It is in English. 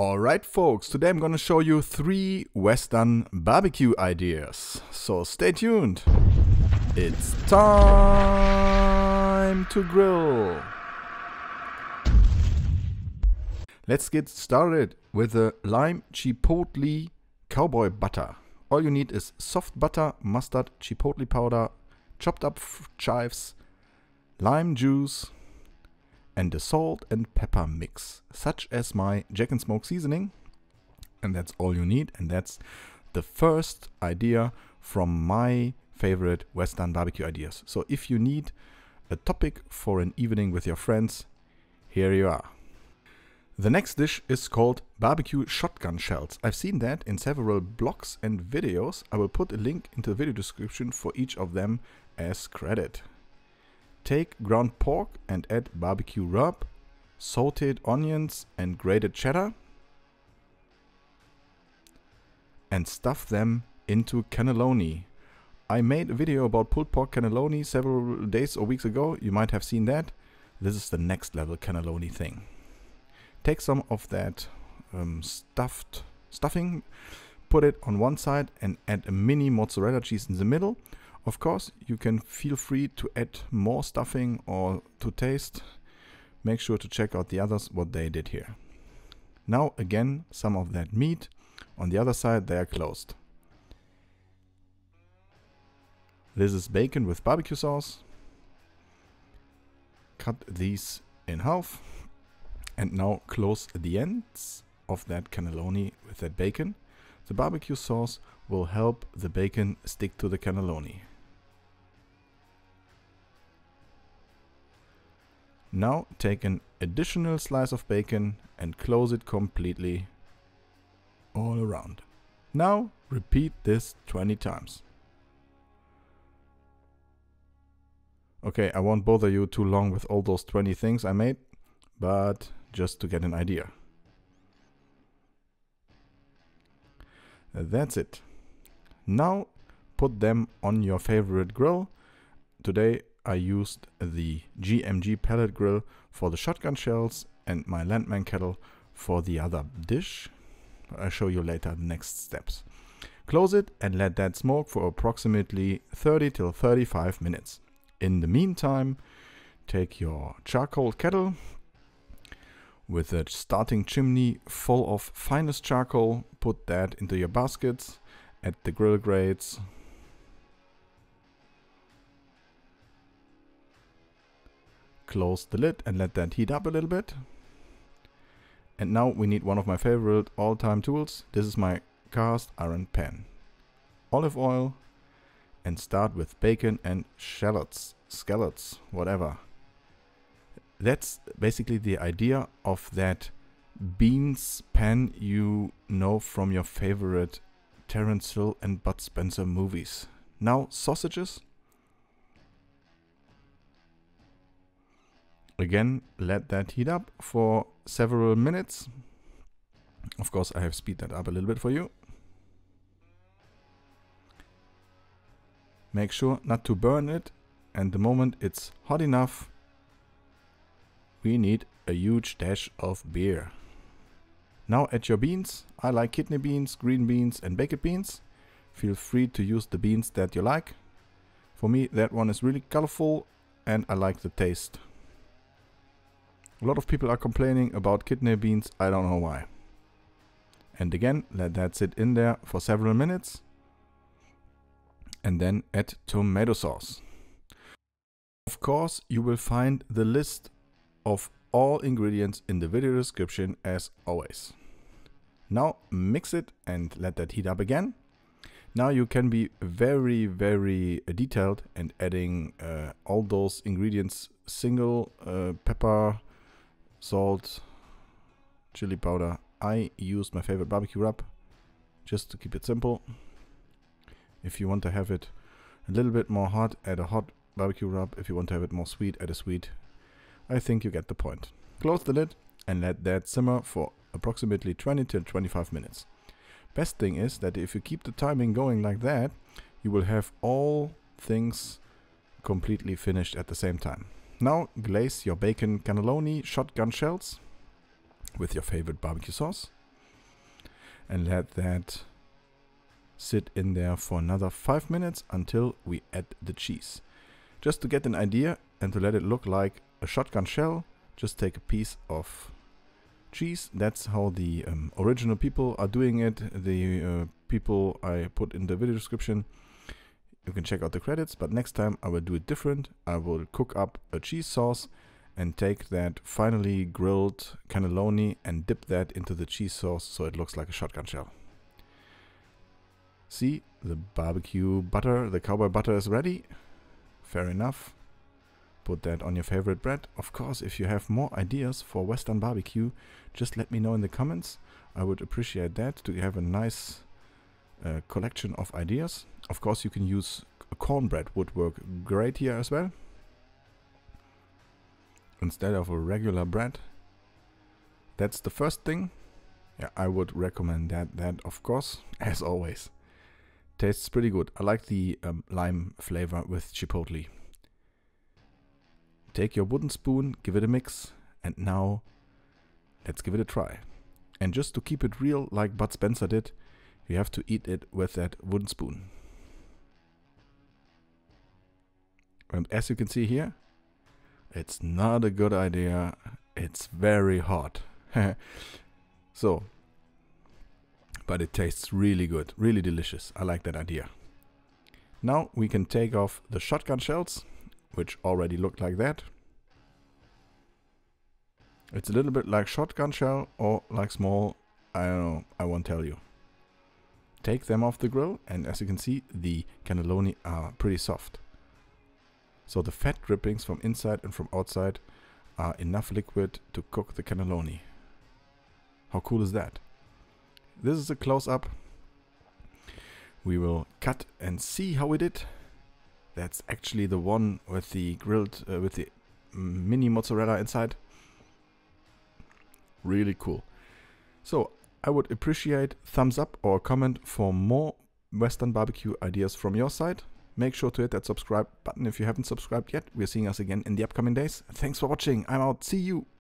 Alright folks, today I'm gonna show you three western barbecue ideas. So stay tuned. It's time to grill. Let's get started with the lime chipotle cowboy butter. All you need is soft butter, mustard, chipotle powder, chopped up chives, lime juice, and a salt and pepper mix, such as my Jack and Smoke seasoning. And that's all you need. And that's the first idea from my favorite Western barbecue ideas. So if you need a topic for an evening with your friends, here you are. The next dish is called barbecue shotgun shells. I've seen that in several blogs and videos. I will put a link into the video description for each of them as credit. Take ground pork and add barbecue rub, sauteed onions and grated cheddar and stuff them into cannelloni. I made a video about pulled pork cannelloni several days or weeks ago, you might have seen that. This is the next level cannelloni thing. Take some of that um, stuffed stuffing, put it on one side and add a mini mozzarella cheese in the middle of course, you can feel free to add more stuffing or to taste. Make sure to check out the others, what they did here. Now again, some of that meat. On the other side, they are closed. This is bacon with barbecue sauce. Cut these in half. And now close the ends of that cannelloni with that bacon. The barbecue sauce will help the bacon stick to the cannelloni. Now take an additional slice of bacon and close it completely all around. Now repeat this 20 times. Okay, I won't bother you too long with all those 20 things I made, but just to get an idea. That's it. Now put them on your favorite grill. Today I used the GMG pellet grill for the shotgun shells and my landman kettle for the other dish. I'll show you later the next steps. Close it and let that smoke for approximately 30 till 35 minutes. In the meantime, take your charcoal kettle with a starting chimney full of finest charcoal, put that into your baskets at the grill grates close the lid and let that heat up a little bit. And now we need one of my favorite all-time tools. This is my cast iron pan. Olive oil and start with bacon and shallots, scallops, whatever. That's basically the idea of that beans pan you know from your favorite Terence Hill and Bud Spencer movies. Now sausages Again, let that heat up for several minutes. Of course, I have speed that up a little bit for you. Make sure not to burn it. And the moment it's hot enough, we need a huge dash of beer. Now add your beans. I like kidney beans, green beans and baked beans. Feel free to use the beans that you like. For me that one is really colorful and I like the taste. A lot of people are complaining about kidney beans, I don't know why. And again, let that sit in there for several minutes. And then add tomato sauce. Of course, you will find the list of all ingredients in the video description as always. Now mix it and let that heat up again. Now you can be very, very detailed and adding uh, all those ingredients, single uh, pepper, salt, chili powder. I used my favorite barbecue rub, just to keep it simple. If you want to have it a little bit more hot, add a hot barbecue rub. If you want to have it more sweet, add a sweet. I think you get the point. Close the lid and let that simmer for approximately 20 till 25 minutes. Best thing is that if you keep the timing going like that, you will have all things completely finished at the same time. Now glaze your bacon cannelloni shotgun shells with your favorite barbecue sauce and let that sit in there for another 5 minutes until we add the cheese. Just to get an idea and to let it look like a shotgun shell, just take a piece of cheese. That's how the um, original people are doing it, the uh, people I put in the video description you can check out the credits, but next time I will do it different. I will cook up a cheese sauce and take that finely grilled cannelloni and dip that into the cheese sauce so it looks like a shotgun shell. See, the barbecue butter, the cowboy butter is ready. Fair enough. Put that on your favorite bread. Of course, if you have more ideas for Western barbecue, just let me know in the comments. I would appreciate that to have a nice collection of ideas. Of course, you can use cornbread would work great here as well. Instead of a regular bread. That's the first thing. Yeah, I would recommend that, that of course, as always. Tastes pretty good. I like the um, lime flavor with chipotle. Take your wooden spoon, give it a mix, and now let's give it a try. And just to keep it real, like Bud Spencer did, we have to eat it with that wooden spoon. And as you can see here, it's not a good idea. It's very hot. so, but it tastes really good, really delicious. I like that idea. Now we can take off the shotgun shells, which already look like that. It's a little bit like shotgun shell or like small, I don't know, I won't tell you take them off the grill and as you can see the cannelloni are pretty soft. So the fat drippings from inside and from outside are enough liquid to cook the cannelloni. How cool is that? This is a close-up. We will cut and see how we did. That's actually the one with the grilled, uh, with the mini mozzarella inside. Really cool. So I would appreciate thumbs up or comment for more Western barbecue ideas from your side. Make sure to hit that subscribe button if you haven't subscribed yet. We're seeing us again in the upcoming days. Thanks for watching. I'm out. See you.